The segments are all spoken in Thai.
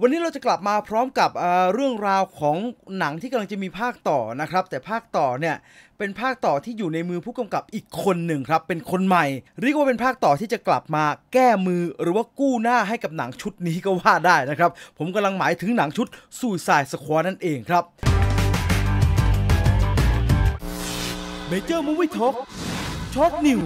วันนี้เราจะกลับมาพร้อมกับเรื่องราวของหนังที่กำลังจะมีภาคต่อนะครับแต่ภาคต่อเนี่ยเป็นภาคต่อที่อยู่ในมือผู้กำกับอีกคนหนึ่งครับ เป็นคนใหม่เรียกว่าเป็นภาคต่อที่จะกลับมาแก้มือหรือว่ากู้หน้าให้กับหนังชุดนี้ก็ว่าได้นะครับผมกำลังหมายถึงหนังชุดสู่สายสควอนั่นเองครับเมเจอร์มูวี่ท็อกช็อตนิว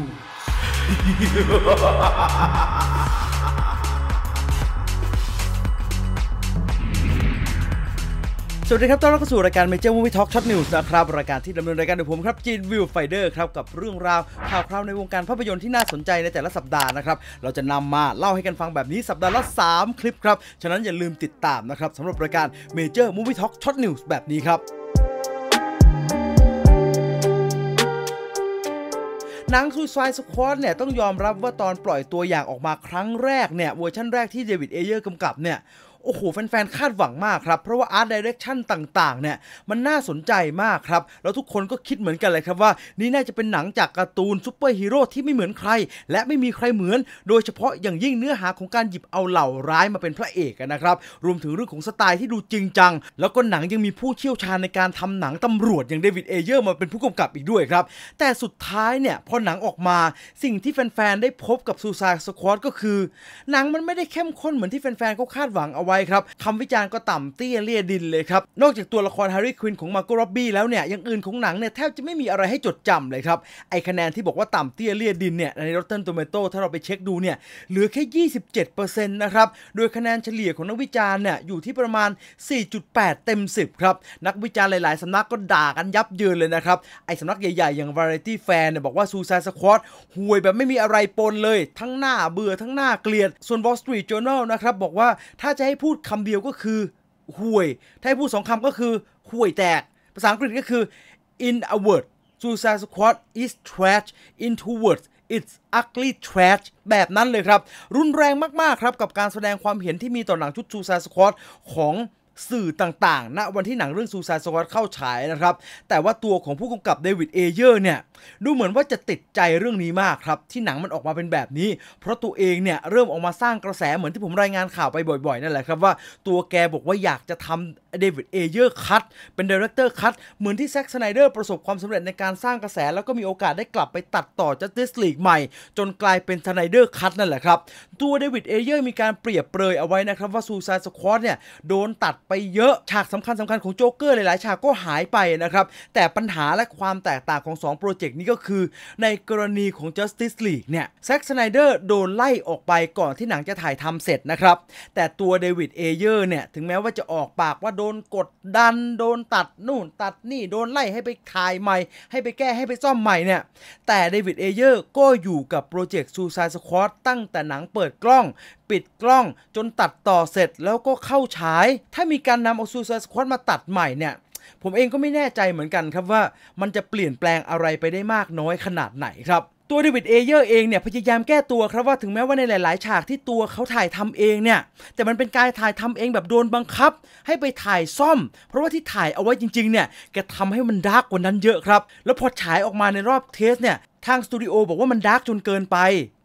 สวัสดีครับ ต้อนรับเข้าสู่รายการ Major Movie Talk Short News นะครับ รายการที่ดำเนินรายการโดยผมครับจีนวิวไฟเดอร์ครับ กับเรื่องราวข่าวคราวในวงการภาพยนตร์ที่น่าสนใจในแต่ละสัปดาห์นะครับ เราจะนำมาเล่าให้กันฟังแบบนี้สัปดาห์ละ3คลิปครับ ฉะนั้นอย่าลืมติดตามนะครับสำหรับรายการ Major Movie Talk Short News แบบนี้ครับหนังซูซายสควอตเนี่ยต้องยอมรับว่าตอนปล่อยตัวอย่างออกมาครั้งแรกเนี่ยเวอร์ชั่นแรกที่เดวิดเอเยอร์กำกับเนี่ยโอ้โห แฟนๆคาดหวังมากครับ เพราะว่าอาร์ตดิเรกชันต่าง ๆ เนี่ย มันน่าสนใจมากครับ แล้วทุกคนก็คิดเหมือนกันเลยครับว่านี่น่าจะเป็นหนังจากการ์ตูนซูเปอร์ฮีโร่ที่ไม่เหมือนใคร และไม่มีใครเหมือน โดยเฉพาะอย่างยิ่งเนื้อหาของการหยิบเอาเหล่าร้ายมาเป็นพระเอกนะครับรวมถึงเรื่องของสไตล์ที่ดูจริงจัง แล้วก็หนังยังมีผู้เชี่ยวชาญในการทำหนังตำรวจอย่างเดวิดเอเยอร์มาเป็นผู้กำกับอีกด้วยครับแต่สุดท้ายเนี่ยพอหนังออกมาสิ่งที่แฟนๆได้พบกับซูซายสควอตก็คือหนังมันไม่ได้เข้มข้นเหมือนที่แฟนๆเขาคาดหวังเอาไว้ครับคำวิจารณ์ก็ต่ำเตี้ยเลียดินเลยครับ นอกจากตัวละครแฮร์รี่ควินของมาร์โกร็อบบี้แล้วเนี่ยยังอื่นของหนังเนี่ย แทบจะไม่มีอะไรให้จดจำเลยครับ ไอคะแนนที่บอกว่าต่ำเตี้ยเลียดินเนี่ยใน r o ต t e n t o เมโตถ้าเราไปเช็คดูเนี่ย เหลือแค่ยี่สิบเเเจ็ดปอร์ซ็นต์นะครับ โดยคะแนนเฉลี่ยของนักวิจารณ์เนี่ย อยู่ที่ประมาณสี่จุดแปดเต็มสิบครับ นักวิจารณ์หลาย ๆสำนักก็ด่ากันยับเยินเลยนะครับไอสำนักใหญ่ ๆ อย่าง Variety f a นเนี่ยบอกว่าซูซานสควอตห่วยแบบไม่มีอะไรปนเลย ทั้งหน้าเบื่อทั้งหน้าเกลียด ส่วน Wall Street Journal นะครับบอกว่าถ้าจะใพูดคำเดียวก็คือห่วย ถ้าให้พูดสองคำก็คือห่วยแตก ภาษาอังกฤษก็คือ in a word Suicide Squad is trash in two words it's ugly trash แบบนั้นเลยครับ รุนแรงมาก ๆ ครับ กับการแสดงความเห็นที่มีต่อหนังชุด Suicide Squad ของสื่อต่างๆ ณ วันที่หนังเรื่องซูซายสวอตเข้าฉายนะครับ แต่ว่าตัวของผู้กำกับเดวิด เอเยอร์เนี่ย ดูเหมือนว่าจะติดใจเรื่องนี้มากครับ ที่หนังมันออกมาเป็นแบบนี้ เพราะตัวเองเนี่ย เริ่มออกมาสร้างกระแสเหมือนที่ผมรายงานข่าวไปบ่อย ๆ นั่นแหละครับว่าตัวแกบอกว่าอยากจะทำเดวิด เอเยอร์ คัตเป็นดีเรคเตอร์ คัตเหมือนที่แซ็กสไนเดอร์ ประสบความสำเร็จในการสร้างกระแส แล้วก็มีโอกาสได้กลับไปตัดต่อจัสติสลีกใหม่ จนกลายเป็นสไนเดอร์ คัตนั่นแหละครับ ตัวเดวิด เอเยอร์ มีการเปรียบเปรยเอาไว้นะครับ ว่าซูซายสควอตเนี่ย โดนตัดไปเยอะ ฉากสำคัญสำคัญของโจ๊กเกอร์หลายๆฉากก็หายไปนะครับ แต่ปัญหาและความแตกต่างของ2โปรเจกต์นี้ก็คือ ในกรณีของ Justice League เนี่ย แซ็กสไนเดอร์ โดนไล่ออกไปก่อนที่หนังจะถ่ายทำเสร็จนะครับ แต่ตัวเดวิด เอเยอร์ เนี่ย ถึงแม้ว่าจะออกปากว่าโดนกดดันโดนตัดนู่น ตัดนี่โดนไล่ให้ไปถ่ายใหม่ ให้ไปแก้ให้ไปซ่อมใหม่เนี่ย แต่เดวิดเอเยอร์ก็อยู่กับโปรเจกต์ซูซายสควอตตั้งแต่หนังเปิดกล้อง ปิดกล้องจนตัดต่อเสร็จแล้วก็เข้าฉาย ถ้ามีการนำเอาซูซายสควอตมาตัดใหม่เนี่ย ผมเองก็ไม่แน่ใจเหมือนกันครับว่ามันจะเปลี่ยนแปลงอะไรไปได้มากน้อยขนาดไหนครับตัวเดวิดเอเยอร์เองเนี่ย พยายามแก้ตัวครับว่าถึงแม้ว่าในหลายๆ ฉากที่ตัวเขาถ่ายทำเองเนี่ย แต่มันเป็นการถ่ายทำเองแบบโดนบังคับ ให้ไปถ่ายซ่อม เพราะว่าที่ถ่ายเอาไว้จริงๆเนี่ยแกทำให้มันดาร์กกว่านั้นเยอะครับ แล้วพอฉายออกมาในรอบเทสเนี่ยทางสตูดิโอบอกว่ามันดาร์กจนเกินไป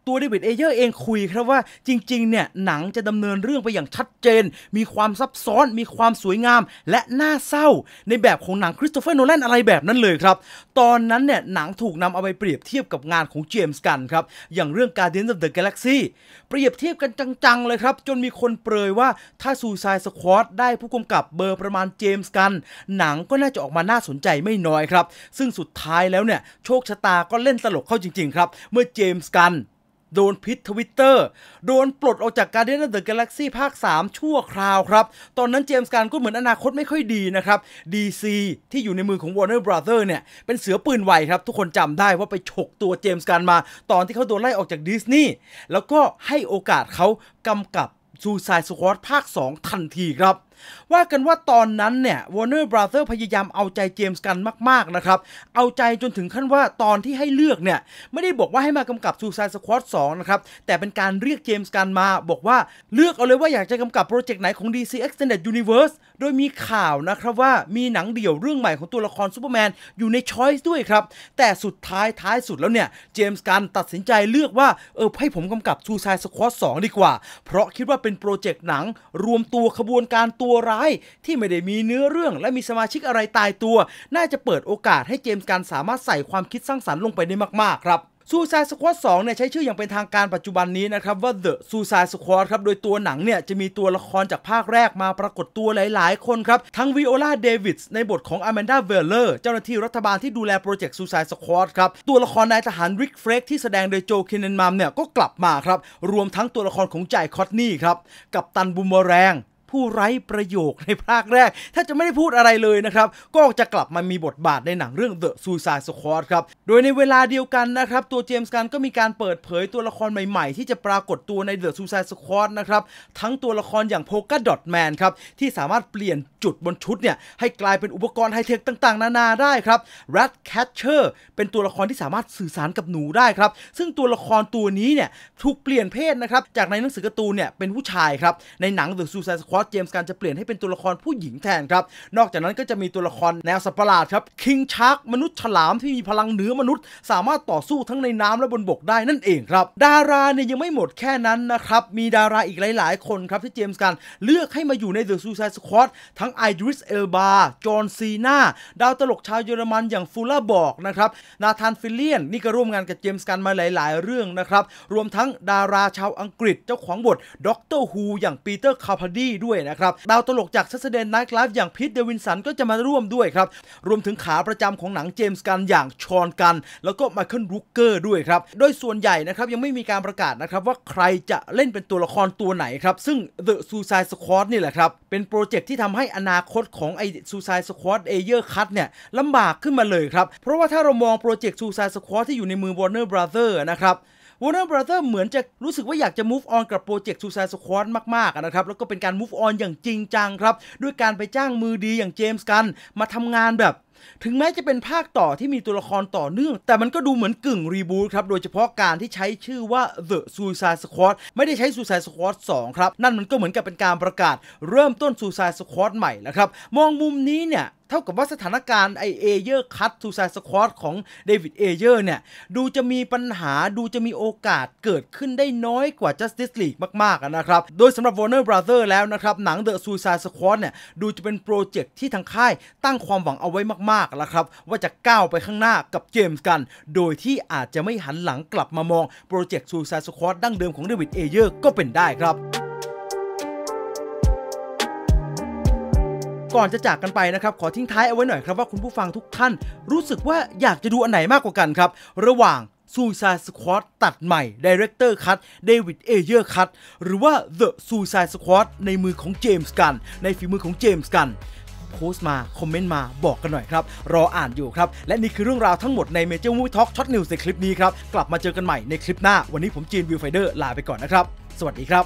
ตัวเดวิดเอเยอร์เองคุยครับว่าจริงๆ เนี่ย หนังจะดำเนินเรื่องไปอย่างชัดเจน มีความซับซ้อน มีความสวยงาม และน่าเศร้า ในแบบของหนังคริสโตเฟอร์โนแลนอะไรแบบนั้นเลยครับ ตอนนั้นเนี่ย หนังถูกนำเอาไปเปรียบเทียบกับงานของเจมส์กันครับ อย่างเรื่อง Guardians of the Galaxy เปรียบเทียบกันจังๆเลยครับ จนมีคนเปรยว่าถ้าซูซายสควอตได้ผู้กำกับเบอร์ประมาณเจมส์กัน หนังก็น่าจะออกมาน่าสนใจไม่น้อยครับ ซึ่งสุดท้ายแล้วเนี่ย โชคชะตาก็เล่นตลกเข้าจริงๆครับ เมื่อเจมส์กันโดนพิษทวิตเตอร์โดนปลดออกจากการเดนเดอะกาแล็กซี่ภาค 3 ชั่วคราวครับ ตอนนั้นเจมส์การก็เหมือนอนาคตไม่ค่อยดีนะครับ DC ที่อยู่ในมือของ Warner Brothers เนี่ย เป็นเสือปืนไวครับ ทุกคนจำได้ว่าไปฉกตัวเจมส์การมา ตอนที่เขาโดนไล่ออกจากดิสนีย์แล้วก็ให้โอกาสเขากำกับซูซายสควอตภาค 2 ทันทีครับว่ากันว่าตอนนั้นเนี่ยวอร์เนอร์บราเธอร์พยายามเอาใจเจมส์กันมาก ๆ นะครับ เอาใจจนถึงขั้นว่าตอนที่ให้เลือกเนี่ย ไม่ได้บอกว่าให้มากำกับ Suicide Squad 2นะครับ แต่เป็นการเรียกเจมส์กันมา บอกว่าเลือกเอาเลยว่าอยากจะกำกับโปรเจกต์ไหนของ DC Extended Universe โดยมีข่าวนะครับว่ามีหนังเดี่ยวเรื่องใหม่ของตัวละครซูเปอร์แมนอยู่ในช้อยส์ด้วยครับแต่สุดท้ายท้ายสุดแล้วเนี่ยเจมส์กันตัดสินใจเลือกว่าเออให้ผมกำกับ Suicide Squad 2ดีกว่า เพราะคิดว่าเป็นโปรเจกต์หนังรวมตัวขบวนการตัววร้ายที่ไม่ได้มีเนื้อเรื่อง และมีสมาชิกอะไรตายตัว น่าจะเปิดโอกาสให้เจมส์การสามารถใส่ความคิดสร้างสรรค์ลงไปได้มากๆครับซูซายสควอตสองเนี่ยใช้ชื่ออย่างเป็นทางการปัจจุบันนี้นะครับว่า The Suicide Squad ครับ โดยตัวหนังเนี่ยจะมีตัวละครจากภาคแรกมาปรากฏตัวหลาย ๆ คนครับ ทั้งวิโอลาเดวิดในบทของ Amanda w e l l e r เจ้าหน้าที่รัฐบาลที่ดูแลโปรเจกต์ Suicide Squad ครับ ตัวละครนายทหารริกเฟรกที่แสดงโดยโจเคนนมามเนี่ยก็กลับมาครับ รวมทั้งตัวละครของจ่ายคอตนี่ครับกับตันบูมเมอแรงผู้ไร้ประโยคในภาคแรกถ้าจะไม่ได้พูดอะไรเลยนะครับ ก็จะกลับมามีบทบาทในหนังเรื่อง The Suicide Squad ครับ โดยในเวลาเดียวกันนะครับ ตัวเจมส์กันก็มีการเปิดเผยตัวละครใหม่ๆ ที่จะปรากฏตัวใน The Suicide Squad นะครับ ทั้งตัวละครอย่าง Polka Dot Man ครับ ที่สามารถเปลี่ยนจุดบนชุดเนี่ยให้กลายเป็นอุปกรณ์ไฮเทคต่างๆนานาได้ครับ Rat Catcher เป็นตัวละครที่สามารถสื่อสารกับหนูได้ครับซึ่งตัวละครตัวนี้เนี่ยถูกเปลี่ยนเพศนะครับจากในหนังสือการ์ตูนเนี่ยเป็นผู้ชายครับในหนัง The Suicide Squad สเจมส์การจะเปลี่ยนให้เป็นตัวละครผู้หญิงแทนครับ นอกจากนั้นก็จะมีตัวละครแนวสัปหลาดครับ คิงชาร์กมนุษย์ฉลามที่มีพลังเหนือมนุษย์ สามารถต่อสู้ทั้งในน้ำและบนบกได้นั่นเองครับ ดาราเนี่ยยังไม่หมดแค่นั้นนะครับ มีดาราอีกหลาย ๆคนครับที่เจมส์การเลือกให้มาอยู่ในเดอะซูซายสควอตทั้งไอดริสเอลบาจอห์นซีนาดาวตลกชาวเยอรมันอย่างฟูล่าบอกนะครับนาธานฟิลเลียนนี่ก็ร่วมงานกับเจมส์การมาหลาย ๆ เรื่องนะครับ รวมทั้งดาราชาวอังกฤษเจ้าของบทด็อกเตอร์ฮูอย่างปีเตอร์คาพาดีด้วยดยนะครับดาวตลกจากซัสเดนไนท์ไลฟ์อย่างพิทเดวินสันก็จะมาร่วมด้วยครับ รวมถึงขาประจำของหนังเจมส์กันอย่างชอนกัน แล้วก็ไมเคิลรูเกอร์ด้วยครับโดยส่วนใหญ่นะครับ ยังไม่มีการประกาศนะครับ ว่าใครจะเล่นเป็นตัวละครตัวไหนครับ ซึ่ง The Suicide Squad นี่แหละครับ เป็นโปรเจกต์ที่ทำให้อนาคตของไอ้ Suicide Squad a y e r Cut เนี่ยลำบากขึ้นมาเลยครับ เพราะว่าถ้าเรามองโปรเจกต์ Suicide Squad ที่อยู่ในมือ Warner Brother นะครับ w a r n e บร r เ t อร์เหมือนจะรู้สึกว่าอยากจะ move on กับโปรเจกต์ซูซา i สควอต a d มากๆนะครับ แล้วก็เป็นการ move on อย่างจริงจังครับ ด้วยการไปจ้างมือดีอย่างเจมส์กันมาทำงานแบบถึงแม้จะเป็นภาคต่อที่มีตัวละครต่อเนื่อง แต่มันก็ดูเหมือนกึ่งรีบูทครับ โดยเฉพาะการที่ใช้ชื่อว่า The Suicide Squad ไม่ได้ใช้ Suicide Squad 2 ครับ นั่นมันก็เหมือนกับเป็นการประกาศ เริ่มต้น Suicide Squad ใหม่แล้วครับ มองมุมนี้เนี่ย เท่ากับว่าสถานการณ์ ไอเอเยอร์คัตทูซายสควอตของเดวิดเอเยอร์เนี่ยดูจะมีปัญหาดูจะมีโอกาสเกิดขึ้นได้น้อยกว่า Justice League มากๆนะครับโดยสำหรับ Warner Brothers แล้วนะครับหนัง The Suicide Squad เนี่ยดูจะเป็นโปรเจกต์ที่ทางค่ายตั้งความหวังเอาไว้มากากแล้วครับว่าจะก้าวไปข้างหน้ากับเจมส์กัน โดยที่อาจจะไม่หันหลังกลับมามองโปรเจกต์ซูซาสควอตดั้งเดิมของเดวิดเอเยอร์ก็เป็นได้ครับ ก่อนจะจากกันไปนะครับ ขอทิ้งท้ายเอาไว้หน่อยครับว่าคุณผู้ฟังทุกท่าน รู้สึกว่าอยากจะดูอันไหนมากกว่ากันครับ ระหว่างซูซาสควอตตัดใหม่ดีเรคเตอร์คัตเดวิดเอเยอร์คัตหรือว่า The Suicide Squad ในมือของเจมส์กัน ในฝีมือของเจมส์กันโพสต์มา คอมเมนต์มาบอกกันหน่อยครับ รออ่านอยู่ครับ และนี่คือเรื่องราวทั้งหมดในเมเจอร์มูทอกช็อตนิวส์ในคลิปนี้ครับ กลับมาเจอกันใหม่ในคลิปหน้าวันนี้ผมจีนวิวไฟเดอร์ ลาไปก่อนนะครับ สวัสดีครับ